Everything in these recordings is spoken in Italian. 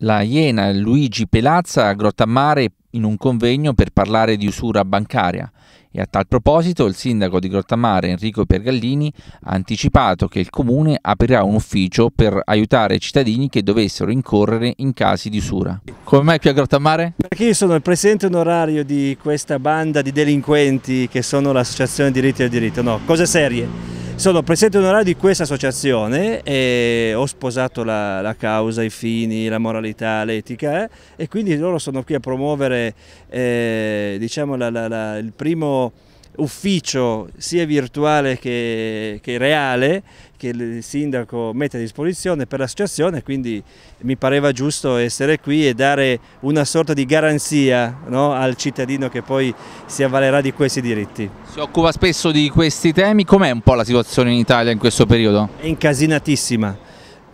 la Iena Luigi Pelazza a Grottammare in un convegno per parlare di usura bancaria e a tal proposito il sindaco di Grottammare Enrico Pergallini ha anticipato che il comune aprirà un ufficio per aiutare i cittadini che dovessero incorrere in casi di usura. Come mai qui a Grottammare? Perché io sono il presidente onorario di questa banda di delinquenti che sono l'associazione Diritti e Diritto, no, cose serie sono presidente onorario di questa associazione e ho sposato la, la causa, i fini, la moralità, l'etica eh? e quindi loro sono qui a promuovere eh, diciamo, la, la, il primo ufficio sia virtuale che, che, reale che il sindaco mette a disposizione per l'associazione, quindi mi pareva giusto essere qui e dare una sorta di garanzia no, al cittadino che poi si avvalerà di questi diritti. Si occupa spesso di questi temi, com'è un po' la situazione in Italia in questo periodo? È incasinatissima.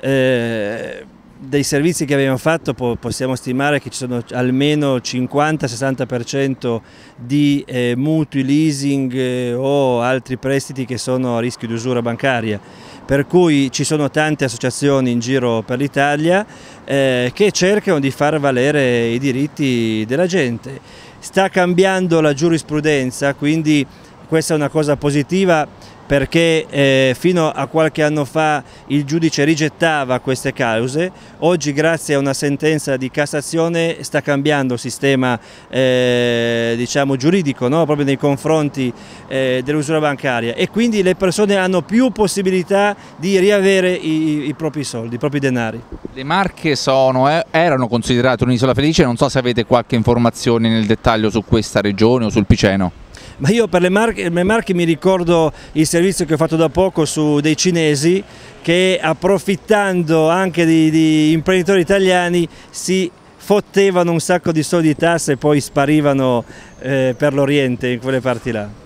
Eh dei servizi che abbiamo fatto possiamo stimare che ci sono almeno 50-60% di eh, mutui, leasing eh, o altri prestiti che sono a rischio di usura bancaria. Per cui ci sono tante associazioni in giro per l'Italia eh, che cercano di far valere i diritti della gente. Sta cambiando la giurisprudenza, quindi questa è una cosa positiva perché eh, fino a qualche anno fa il giudice rigettava queste cause, oggi grazie a una sentenza di Cassazione sta cambiando il sistema eh, diciamo, giuridico no? proprio nei confronti eh, dell'usura bancaria e quindi le persone hanno più possibilità di riavere i, i propri soldi, i propri denari. Le Marche sono, eh, erano considerate un'isola felice, non so se avete qualche informazione nel dettaglio su questa regione o sul Piceno ma io per le marche, le marche mi ricordo il servizio che ho fatto da poco su dei cinesi che approfittando anche di, di imprenditori italiani si fottevano un sacco di soldi di tasse e poi sparivano eh, per l'Oriente in quelle parti là.